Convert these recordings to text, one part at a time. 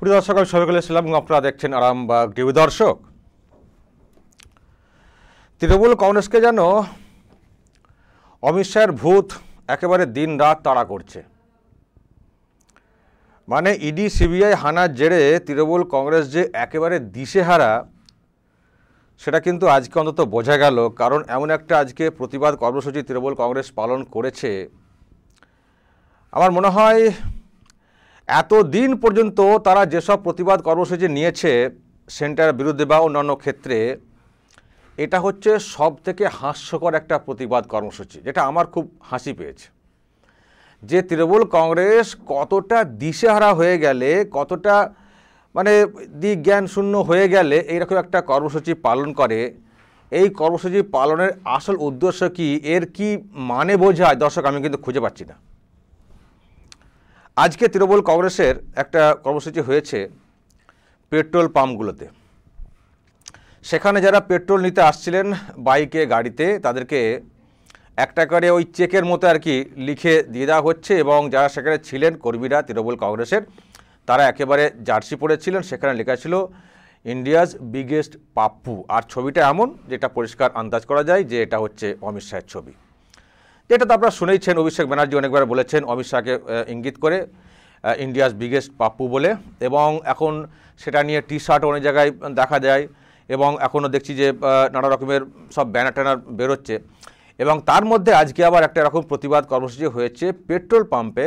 প্রিয় দর্শক আমি সবাইকুল ইসলাম আপনারা দেখছেন আরামবাগ টিভি দর্শক তৃণমূল কংগ্রেসকে যেন অমিত ভূত একেবারে দিন রাত তাড়া করছে মানে ইডি সিবিআই হানার জেরে তৃণমূল কংগ্রেস যে একেবারে দিশেহারা সেটা কিন্তু আজকে অন্তত বোঝা গেল কারণ এমন একটা আজকে প্রতিবাদ কর্মসূচি তৃণমূল কংগ্রেস পালন করেছে আমার মনে হয় এতদিন পর্যন্ত তারা যেসব প্রতিবাদ কর্মসূচি নিয়েছে সেন্টারের বিরুদ্ধে বা অন্যান্য ক্ষেত্রে এটা হচ্ছে সব থেকে হাস্যকর একটা প্রতিবাদ কর্মসূচি যেটা আমার খুব হাসি পেয়েছে যে তৃণমূল কংগ্রেস কতটা দিশেহারা হয়ে গেলে কতটা মানে জ্ঞান শূন্য হয়ে গেলে এইরকম একটা কর্মসূচি পালন করে এই কর্মসূচি পালনের আসল উদ্দেশ্য কি এর কি মানে বোঝায় দর্শক আমি কিন্তু খুঁজে পাচ্ছি না আজকে তৃণমূল কংগ্রেসের একটা কর্মসূচি হয়েছে পেট্রোল পাম্পগুলোতে সেখানে যারা পেট্রোল নিতে আসছিলেন বাইকে গাড়িতে তাদেরকে একটা করে ওই চেকের মতো আর কি লিখে দিয়ে দেওয়া হচ্ছে এবং যারা সেখানে ছিলেন কর্মীরা তৃণমূল কংগ্রেসের তারা একেবারে জার্সি পরেছিলেন সেখানে লেখা ছিল ইন্ডিয়াজ বিগেস্ট পাপ্পু আর ছবিটা এমন যেটা পরিষ্কার আন্দাজ করা যায় যে এটা হচ্ছে অমিত শাহের ছবি এটা তো আপনারা শুনেইছেন অভিষেক ব্যানার্জি অনেকবার বলেছেন অমিত শাহকে ইঙ্গিত করে ইন্ডিয়াস বিগেস্ট পাপ্পু বলে এবং এখন সেটা নিয়ে টি শার্ট অনেক জায়গায় দেখা যায় এবং এখনও দেখছি যে নানা রকমের সব ব্যানার ট্যানার বেরোচ্ছে এবং তার মধ্যে আজকে আবার একটা এরকম প্রতিবাদ কর্মসূচি হয়েছে পেট্রোল পাম্পে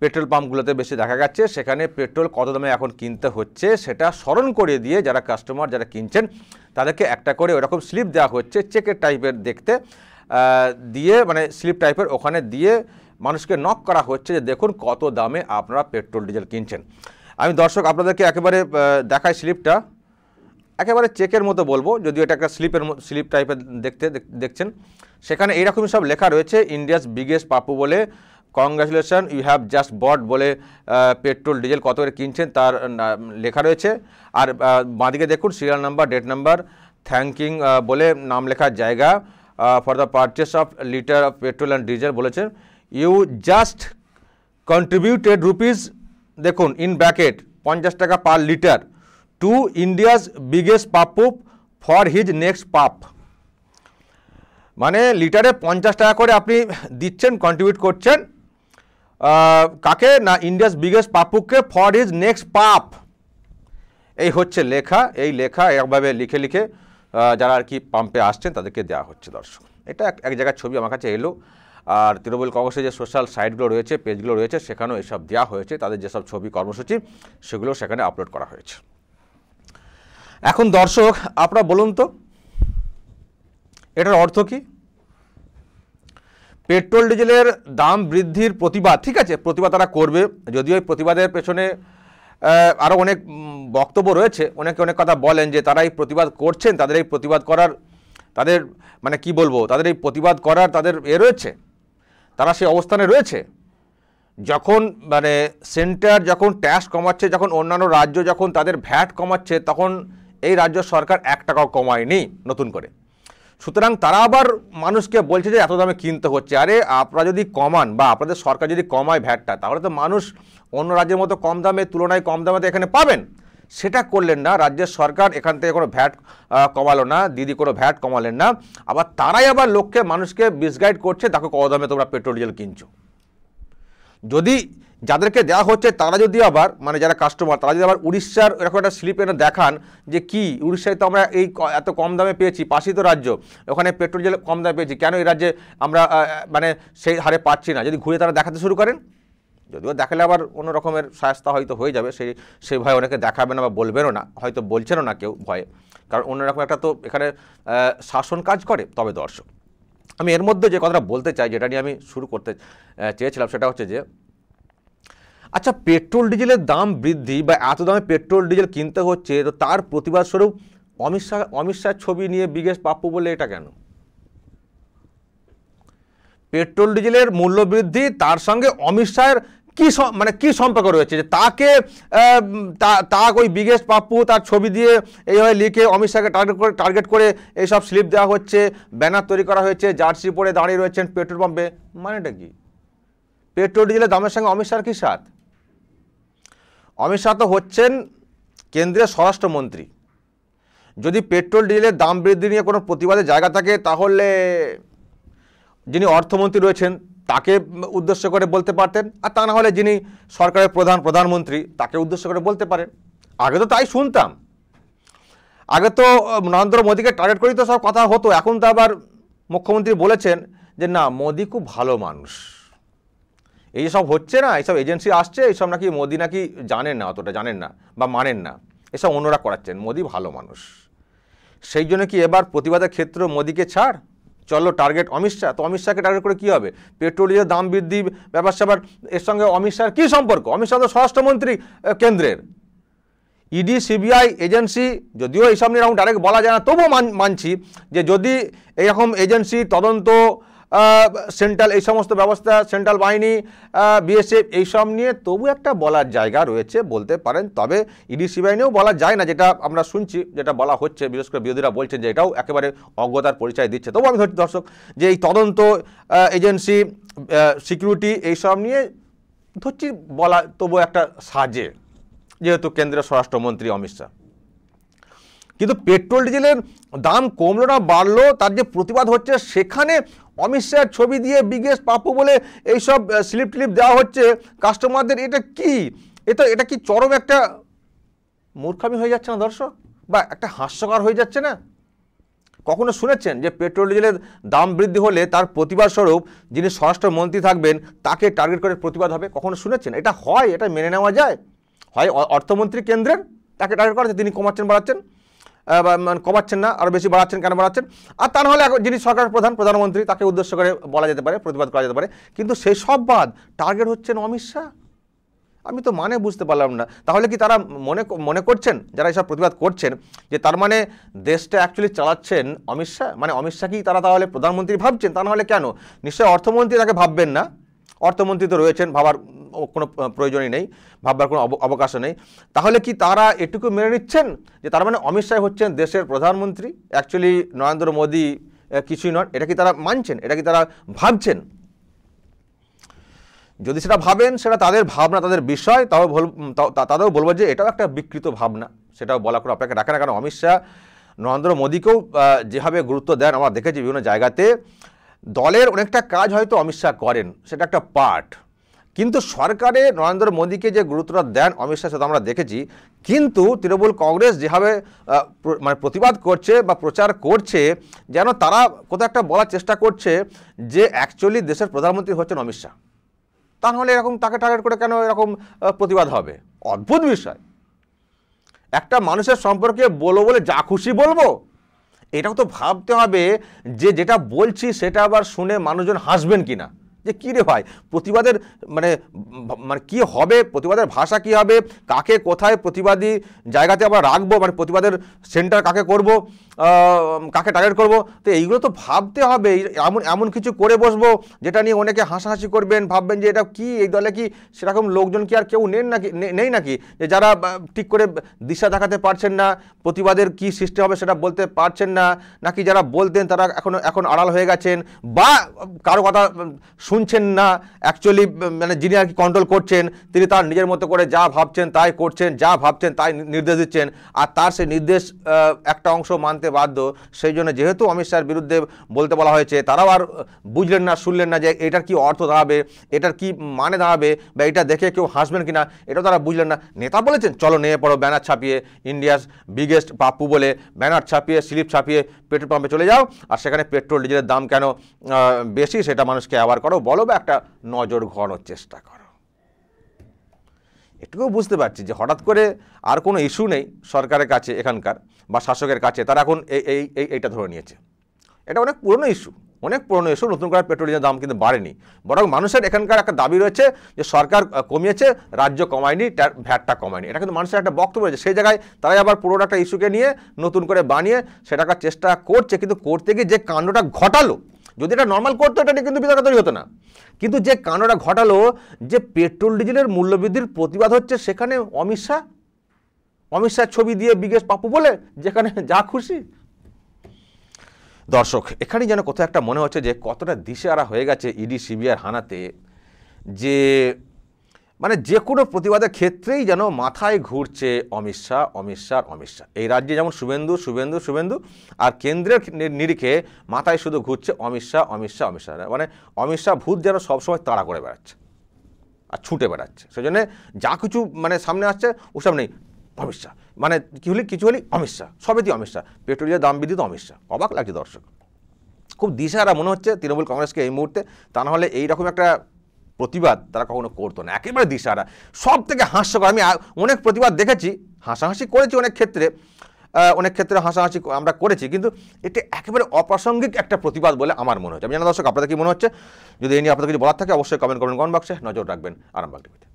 পেট্রোল পাম্পগুলোতে বেশি দেখা যাচ্ছে সেখানে পেট্রোল কত দামে এখন কিনতে হচ্ছে সেটা স্মরণ করে দিয়ে যারা কাস্টমার যারা কিনছেন তাদেরকে একটা করে ওরকম স্লিপ দেওয়া হচ্ছে চেকের টাইপের দেখতে দিয়ে মানে স্লিপ টাইপের ওখানে দিয়ে মানুষকে নক করা হচ্ছে যে দেখুন কত দামে আপনারা পেট্রোল ডিজেল কিনছেন আমি দর্শক আপনাদেরকে একেবারে দেখাই স্লিপটা একেবারে চেকের মতো বলবো যদিও এটা একটা স্লিপের স্লিপ টাইপের দেখতে দেখছেন সেখানে এইরকমই সব লেখা রয়েছে ইন্ডিয়াস বিগেস্ট পাপু বলে congratulation you have just bought বলে পেট্রোল ডিজেল কত করে কিনছেন তার লেখা রয়েছে আর বাঁদিকে দেখুন serial number date number thanking বলে নাম লেখার জায়গা for the purchase of litre of petrol and diesel বলেছেন ইউ জাস্ট কন্ট্রিবিউটেড রুপিস দেখুন ইন ব্যাকেট পঞ্চাশ টাকা per litre to India's biggest Pappu for his next পাপ মানে লিটারে পঞ্চাশ টাকা করে আপনি দিচ্ছেন কন্ট্রিবিউট করছেন কাকে না ইন্ডিয়াস বিগেস্ট পাপুকে ফর হিজ নেক্সট পাপ এই হচ্ছে লেখা এই লেখা একভাবে লিখে লিখে যারা আর কি পাম্পে আসছেন তাদেরকে দেওয়া হচ্ছে দর্শক এটা এক এক জায়গার ছবি আমার কাছে এলো আর তৃণমূল কংগ্রেসের যে সোশ্যাল সাইটগুলো রয়েছে পেজগুলো রয়েছে সেখানেও এসব দেওয়া হয়েছে তাদের যেসব ছবি কর্মসূচি সেগুলো সেখানে আপলোড করা হয়েছে এখন দর্শক আপনারা বলুন তো এটার অর্থ কি পেট্রোল ডিজেলের দাম বৃদ্ধির প্রতিবাদ ঠিক আছে প্রতিবাদ তারা করবে যদিও এই প্রতিবাদের পেছনে আরও অনেক বক্তব্য রয়েছে অনেকে অনেক কথা বলেন যে তারা এই প্রতিবাদ করছেন তাদের এই প্রতিবাদ করার তাদের মানে কি বলবো তাদের এই প্রতিবাদ করার তাদের এ রয়েছে তারা সেই অবস্থানে রয়েছে যখন মানে সেন্টার যখন ট্যাক্স কমাচ্ছে যখন অন্যান্য রাজ্য যখন তাদের ভ্যাট কমাচ্ছে তখন এই রাজ্য সরকার এক টাকাও কমায়নি নতুন করে সুতরাং তারা আবার মানুষকে বলছে যে এত দামে কিনতে হচ্ছে আরে আপনারা যদি কমান বা আপনাদের সরকার যদি কমায় ভ্যাটটা তাহলে তো মানুষ অন্য রাজ্যের মতো কম দামে তুলনায় কম দামে এখানে পাবেন সেটা করলেন না রাজ্যের সরকার এখান থেকে কোনো ভ্যাট কমালো না দিদি কোনো ভ্যাট কমালেন না আবার তারাই আবার লোককে মানুষকে মিসগাইড করছে দেখো কত দামে তোমরা পেট্রোল ডিজেল কিনছো যদি যাদেরকে দেওয়া হচ্ছে তারা যদি আবার মানে যারা কাস্টমার তারা যদি আবার উড়িষ্যার এরকম একটা স্লিপ এনে দেখান যে কি উড়িষ্যায় তো আমরা এই এত কম দামে পেয়েছি পাশিত তো রাজ্য ওখানে পেট্রোল জেল কম দামে পেয়েছি কেন এই রাজ্যে আমরা মানে সেই হারে পাচ্ছি না যদি ঘুরে তারা দেখাতে শুরু করেন যদিও দেখালে আবার অন্য রকমের সাহস্তা হয়তো হয়ে যাবে সেই সেই ভয়ে অনেকে দেখাবে না বা বলবেনও না হয়তো বলছেনও না কেউ ভয়ে কারণ অন্যরকম একটা তো এখানে শাসন কাজ করে তবে দর্শক আমি এর মধ্যে যে কথাটা বলতে চাই যেটা নিয়ে আমি শুরু করতে চেয়েছিলাম সেটা হচ্ছে যে আচ্ছা পেট্রোল ডিজেলের দাম বৃদ্ধি বা এত দামে পেট্রোল ডিজেল কিনতে হচ্ছে তো তার প্রতিবাদ স্বরূপ অমিত শাহ অমিত ছবি নিয়ে বিগেশ পাপ্পু বলে এটা কেন পেট্রোল ডিজেলের মূল্য বৃদ্ধি তার সঙ্গে অমিত শাহের কী মানে কি সম্পর্ক রয়েছে যে তাকে তাক ওই বিগেস্ট পাপ্পু তার ছবি দিয়ে এইভাবে লিখে অমিত শাহকে টার্গেট করে টার্গেট করে এইসব স্লিপ দেওয়া হচ্ছে ব্যানার তৈরি করা হয়েছে জার্সি পরে দাঁড়িয়ে রয়েছেন পেট্রোল পাম্পে মানেটা কি পেট্রোল ডিজেলের দামের সঙ্গে অমিত শাহর কী সাথ অমিত শাহ তো হচ্ছেন কেন্দ্রীয় স্বরাষ্ট্রমন্ত্রী যদি পেট্রোল ডিজেলের দাম বৃদ্ধি নিয়ে কোনো প্রতিবাদে জায়গা থাকে তাহলে যিনি অর্থমন্ত্রী রয়েছেন তাকে উদ্দেশ্য করে বলতে পারতেন আর তা না হলে যিনি সরকারের প্রধান প্রধানমন্ত্রী তাকে উদ্দেশ্য করে বলতে পারেন আগে তো তাই শুনতাম আগে তো নরেন্দ্র মোদীকে টার্গেট করেই তো সব কথা হতো এখন তো আবার মুখ্যমন্ত্রী বলেছেন যে না মোদী খুব ভালো মানুষ এই সব হচ্ছে না এইসব এজেন্সি আসছে এইসব নাকি মোদি নাকি জানেন না অতটা জানেন না বা মানেন না এসব অন্যরা করাচ্ছেন মোদি ভালো মানুষ সেই জন্য কি এবার প্রতিবাদের ক্ষেত্র মোদিকে ছাড় চলো টার্গেট অমিত শাহ তো অমিত শাহকে টার্গেট করে কী হবে পেট্রোলিয়ামের দাম বৃদ্ধি ব্যাপার স্যাপার এর সঙ্গে অমিত শাহর কী সম্পর্ক অমিত শাহ তো স্বরাষ্ট্রমন্ত্রী কেন্দ্রের ইডি সিবিআই এজেন্সি যদিও এইসব নিয়ে এরকম ডাইরেক্ট বলা যায় না তবুও মানছি যে যদি এরকম এজেন্সি তদন্ত সেন্ট্রাল এই সমস্ত ব্যবস্থা সেন্ট্রাল বাহিনী বিএসএফ এইসব নিয়ে তবু একটা বলার জায়গা রয়েছে বলতে পারেন তবে ইডিসি বাহিনীও বলা যায় না যেটা আমরা শুনছি যেটা বলা হচ্ছে বিশেষ করে বিরোধীরা বলছেন যে এটাও একেবারে অজ্ঞতার পরিচয় দিচ্ছে তবু আমি ধরছি দর্শক যে এই তদন্ত এজেন্সি সিকিউরিটি এইসব নিয়ে ধরছি বলা তবু একটা সাজে যেহেতু কেন্দ্রীয় স্বরাষ্ট্রমন্ত্রী অমিত শাহ কিন্তু পেট্রোল ডিজেলের দাম কমলো না বাড়লো তার যে প্রতিবাদ হচ্ছে সেখানে অমিত শাহের ছবি দিয়ে বিগেস্ট পাপু বলে এইসব স্লিপ টিলিপ দেওয়া হচ্ছে কাস্টমারদের এটা কি এটা এটা কি চরম একটা মূর্খামি হয়ে যাচ্ছে না দর্শক বা একটা হাস্যকর হয়ে যাচ্ছে না কখনো শুনেছেন যে পেট্রোল ডিজেলের দাম বৃদ্ধি হলে তার প্রতিবাদ স্বরূপ যিনি স্বরাষ্ট্রমন্ত্রী থাকবেন তাকে টার্গেট করে প্রতিবাদ হবে কখনো শুনেছেন এটা হয় এটা মেনে নেওয়া যায় হয় অর্থমন্ত্রী কেন্দ্রের তাকে টার্গেট করেছে তিনি কমাচ্ছেন বাড়াচ্ছেন মানে কমাচ্ছেন না আরও বেশি বাড়াচ্ছেন কেন বাড়াচ্ছেন আর তা নাহলে যিনি সরকার প্রধান প্রধানমন্ত্রী তাকে উদ্দেশ্য করে বলা যেতে পারে প্রতিবাদ করা যেতে পারে কিন্তু সেই সব বাদ টার্গেট হচ্ছেন অমিত শাহ আমি তো মানে বুঝতে পারলাম না তাহলে কি তারা মনে মনে করছেন যারা এসব প্রতিবাদ করছেন যে তার মানে দেশটা অ্যাকচুয়ালি চালাচ্ছেন অমিত শাহ মানে অমিত কি তারা তাহলে প্রধানমন্ত্রী ভাবছেন তা নাহলে কেন নিশ্চয়ই অর্থমন্ত্রী তাকে ভাববেন না অর্থমন্ত্রী তো রয়েছেন ভাবার কোনো প্রয়োজনই নেই ভাববার কোনো অবকাশ নেই তাহলে কি তারা এটুকু মেনে নিচ্ছেন যে তার মানে অমিত শাহ হচ্ছেন দেশের প্রধানমন্ত্রী অ্যাকচুয়ালি নরেন্দ্র মোদী কিছুই নন এটা কি তারা মানছেন এটা কি তারা ভাবছেন যদি সেটা ভাবেন সেটা তাদের ভাবনা তাদের বিষয় তাও বল তাদেরও বলবো যে এটাও একটা বিকৃত ভাবনা সেটাও বলা কোনো অপেক্ষা রাখে না কারণ অমিত শাহ নরেন্দ্র মোদীকেও যেভাবে গুরুত্ব দেন আমরা দেখেছি বিভিন্ন জায়গাতে দলের অনেকটা কাজ হয়তো অমিত শাহ করেন সেটা একটা পার্ট কিন্তু সরকারে নরেন্দ্র মোদীকে যে গুরুত্বটা দেন অমিত শাহ সেটা আমরা দেখেছি কিন্তু তৃণমূল কংগ্রেস যেভাবে মানে প্রতিবাদ করছে বা প্রচার করছে যেন তারা কোথাও একটা বলার চেষ্টা করছে যে অ্যাকচুয়ালি দেশের প্রধানমন্ত্রী হচ্ছেন অমিত শাহ তাহলে এরকম তাকে টার্গেট করে কেন এরকম প্রতিবাদ হবে অদ্ভুত বিষয় একটা মানুষের সম্পর্কে বলবো বলে যা খুশি বলবো এটাও তো ভাবতে হবে যে যেটা বলছি সেটা আবার শুনে মানুষজন হাসবেন কিনা যে কী রে ভাই প্রতিবাদের মানে মানে কী হবে প্রতিবাদের ভাষা কী হবে কাকে কোথায় প্রতিবাদী জায়গাতে আমরা রাখবো মানে প্রতিবাদের সেন্টার কাকে করব কাকে টার্গেট করব তো এইগুলো তো ভাবতে হবে এমন এমন কিছু করে বসবো যেটা নিয়ে অনেকে হাসাহাসি করবেন ভাববেন যে এটা কি এই দলে কি সেরকম লোকজন কি আর কেউ নেন নাকি নেই নাকি যে যারা ঠিক করে দিশা দেখাতে পারছেন না প্রতিবাদের কি সৃষ্টি হবে সেটা বলতে পারছেন না নাকি যারা বলতেন তারা এখন এখন আড়াল হয়ে গেছেন বা কারো কথা শুনছেন না অ্যাকচুয়ালি মানে যিনি আর কি কন্ট্রোল করছেন তিনি তার নিজের মতো করে যা ভাবছেন তাই করছেন যা ভাবছেন তাই নির্দেশ দিচ্ছেন আর তার সেই নির্দেশ একটা অংশ মানতে বাধ্য সেই জন্য যেহেতু অমিত শাহের বিরুদ্ধে বলতে বলা হয়েছে তারাও আর বুঝলেন না শুনলেন না যে এটার কি অর্থ দাঁড়াবে এটার কি মানে দাঁড়াবে বা এটা দেখে কেউ হাসবেন কিনা এটা তারা বুঝলেন না নেতা বলেছেন চলো নিয়ে পড়ো ব্যানার ছাপিয়ে ইন্ডিয়াস বিগেস্ট পাপ্পু বলে ব্যানার ছাপিয়ে স্লিপ ছাপিয়ে পেট্রোল পাম্পে চলে যাও আর সেখানে পেট্রোল ডিজেলের দাম কেন বেশি সেটা মানুষকে অ্যাওয়ার করো বলো বা একটা নজর ঘোরানোর চেষ্টা করো এটুকু বুঝতে পারছি যে হঠাৎ করে আর কোনো ইস্যু নেই সরকারের কাছে এখানকার বা শাসকের কাছে তারা এখন এই এই এইটা ধরে নিয়েছে এটা অনেক পুরনো ইস্যু অনেক পুরনো ইস্যু নতুন করে পেট্রোলিয়ামের দাম কিন্তু বাড়েনি বরং মানুষের এখানকার একটা দাবি রয়েছে যে সরকার কমিয়েছে রাজ্য কমায়নি ভ্যাটটা কমায়নি এটা কিন্তু মানুষের একটা বক্তব্য রয়েছে সেই জায়গায় তারাই আবার পুরোনো একটা ইস্যুকে নিয়ে নতুন করে বানিয়ে সেটাকে চেষ্টা করছে কিন্তু করতে গিয়ে যে কাণ্ডটা ঘটালো যদি এটা নর্মাল করতো এটা কিন্তু বিতর্ক তৈরি হতো না কিন্তু যে কাণ্ডটা ঘটালো যে পেট্রোল ডিজেলের মূল্যবৃদ্ধির প্রতিবাদ হচ্ছে সেখানে অমিত শাহ অমিত শাহ ছবি দিয়ে বিগেশ পাপু বলে যেখানে যা খুশি দর্শক এখানে যেন কোথাও একটা মনে হচ্ছে যে কতটা দিশেহারা হয়ে গেছে ইডি সিবিআর হানাতে যে মানে যে কোনো প্রতিবাদের ক্ষেত্রেই যেন মাথায় ঘুরছে অমিত শাহ অমিত শাহ অমিত শাহ এই রাজ্যে যেমন শুভেন্দু শুভেন্দু শুভেন্দু আর কেন্দ্রের নিরিখে মাথায় শুধু ঘুরছে অমিত শাহ অমিত শাহ অমিত শাহ মানে অমিত শাহ ভূত যেন সবসময় তাড়া করে বেড়াচ্ছে আর ছুটে বেড়াচ্ছে সেই জন্যে যা কিছু মানে সামনে আসছে ওসব নেই অমিত শাহ মানে কী হলি কিছু হলি অমিত শাহ সবেতেই অমিত শাহ পেট্রোলের দাম বৃদ্ধি তো অমিত শাহ অবাক লাগছে দর্শক খুব দিশারা মনে হচ্ছে তৃণমূল কংগ্রেসকে এই মুহূর্তে তা নাহলে এইরকম একটা প্রতিবাদ তারা কখনো করতো না একেবারে দিশারা সব থেকে হাস্যকর আমি অনেক প্রতিবাদ দেখেছি হাসাহাসি করেছি অনেক ক্ষেত্রে অনেক ক্ষেত্রে হাসাহাসি আমরা করেছি কিন্তু এটা একেবারে অপ্রাসঙ্গিক একটা প্রতিবাদ বলে আমার মনে হচ্ছে আমি জানা দর্শক আপনাদের কি মনে হচ্ছে যদি এ নিয়ে আপনাদের কিছু বলার থাকে অবশ্যই কমেন্ট করবেন কমেন্ট বক্সে নজর রাখবেন আরামবাগ টিভিতে